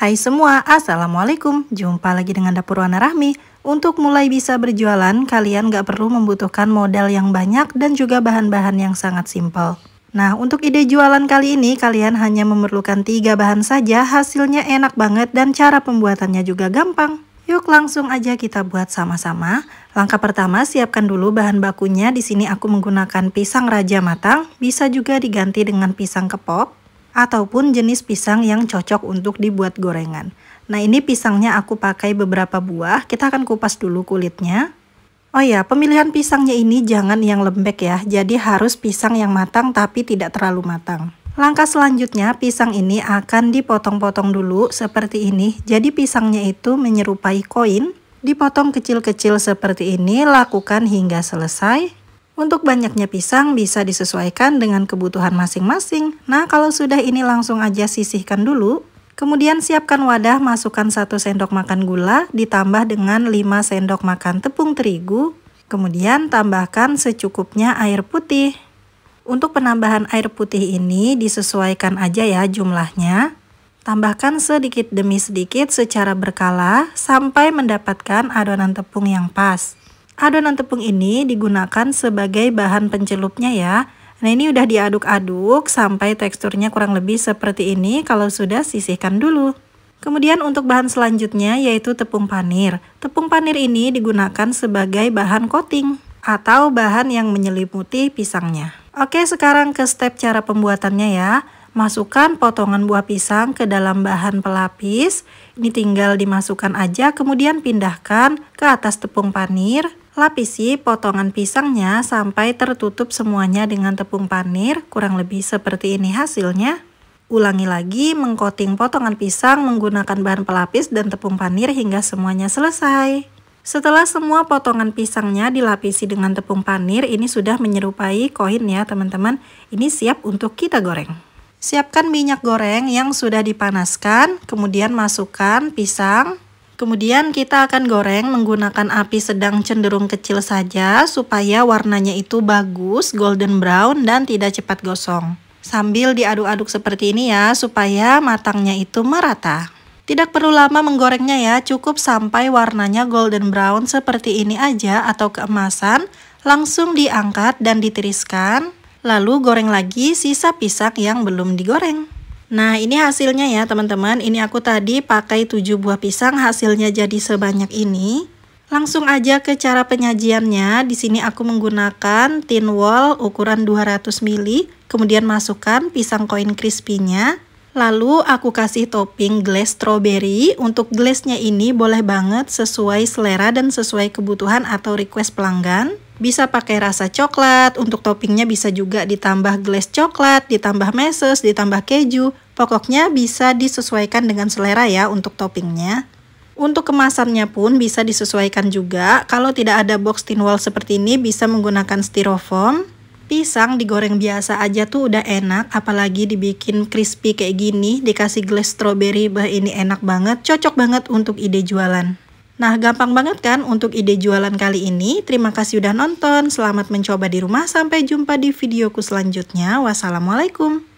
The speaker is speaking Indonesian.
Hai semua, Assalamualaikum. Jumpa lagi dengan Dapur Wana Rahmi. Untuk mulai bisa berjualan, kalian gak perlu membutuhkan modal yang banyak dan juga bahan-bahan yang sangat simpel. Nah, untuk ide jualan kali ini, kalian hanya memerlukan tiga bahan saja, hasilnya enak banget dan cara pembuatannya juga gampang. Yuk langsung aja kita buat sama-sama. Langkah pertama, siapkan dulu bahan bakunya. Di sini aku menggunakan pisang raja matang, bisa juga diganti dengan pisang kepok ataupun jenis pisang yang cocok untuk dibuat gorengan. Nah ini pisangnya aku pakai beberapa buah, kita akan kupas dulu kulitnya. Oh ya, pemilihan pisangnya ini jangan yang lembek ya, jadi harus pisang yang matang tapi tidak terlalu matang. Langkah selanjutnya, pisang ini akan dipotong-potong dulu seperti ini. Jadi pisangnya itu menyerupai koin, dipotong kecil-kecil seperti ini, lakukan hingga selesai. Untuk banyaknya pisang bisa disesuaikan dengan kebutuhan masing-masing. Nah, kalau sudah ini langsung aja sisihkan dulu. Kemudian siapkan wadah, masukkan 1 sendok makan gula, ditambah dengan 5 sendok makan tepung terigu. Kemudian tambahkan secukupnya air putih. Untuk penambahan air putih ini disesuaikan aja ya jumlahnya. Tambahkan sedikit demi sedikit secara berkala sampai mendapatkan adonan tepung yang pas. Adonan tepung ini digunakan sebagai bahan pencelupnya ya. Nah ini udah diaduk-aduk sampai teksturnya kurang lebih seperti ini. Kalau sudah sisihkan dulu. Kemudian untuk bahan selanjutnya yaitu tepung panir. Tepung panir ini digunakan sebagai bahan coating atau bahan yang menyelimuti pisangnya. Oke, sekarang ke step cara pembuatannya ya. Masukkan potongan buah pisang ke dalam bahan pelapis. Ini tinggal dimasukkan aja, kemudian pindahkan ke atas tepung panir. Lapisi potongan pisangnya sampai tertutup semuanya dengan tepung panir, kurang lebih seperti ini hasilnya. Ulangi lagi, mengkoting potongan pisang menggunakan bahan pelapis dan tepung panir hingga semuanya selesai. Setelah semua potongan pisangnya dilapisi dengan tepung panir, ini sudah menyerupai koin ya teman-teman. Ini siap untuk kita goreng. Siapkan minyak goreng yang sudah dipanaskan, kemudian masukkan pisang, Kemudian kita akan goreng menggunakan api sedang cenderung kecil saja supaya warnanya itu bagus, golden brown dan tidak cepat gosong. Sambil diaduk-aduk seperti ini ya supaya matangnya itu merata. Tidak perlu lama menggorengnya ya, cukup sampai warnanya golden brown seperti ini aja atau keemasan, langsung diangkat dan ditiriskan. Lalu goreng lagi sisa pisang yang belum digoreng. Nah ini hasilnya ya teman-teman, ini aku tadi pakai 7 buah pisang hasilnya jadi sebanyak ini. Langsung aja ke cara penyajiannya, di sini aku menggunakan tin wall ukuran 200 ml, kemudian masukkan pisang koin crispy lalu aku kasih topping glaze strawberry, untuk glaze ini boleh banget sesuai selera dan sesuai kebutuhan atau request pelanggan. Bisa pakai rasa coklat, untuk toppingnya bisa juga ditambah glaze coklat, ditambah meses, ditambah keju. Pokoknya bisa disesuaikan dengan selera ya untuk toppingnya. Untuk kemasannya pun bisa disesuaikan juga. Kalau tidak ada box tin wall seperti ini bisa menggunakan styrofoam. Pisang digoreng biasa aja tuh udah enak, apalagi dibikin crispy kayak gini, dikasih glaze strawberry, bah ini enak banget, cocok banget untuk ide jualan. Nah, gampang banget kan untuk ide jualan kali ini. Terima kasih sudah nonton. Selamat mencoba di rumah. Sampai jumpa di videoku selanjutnya. Wassalamualaikum.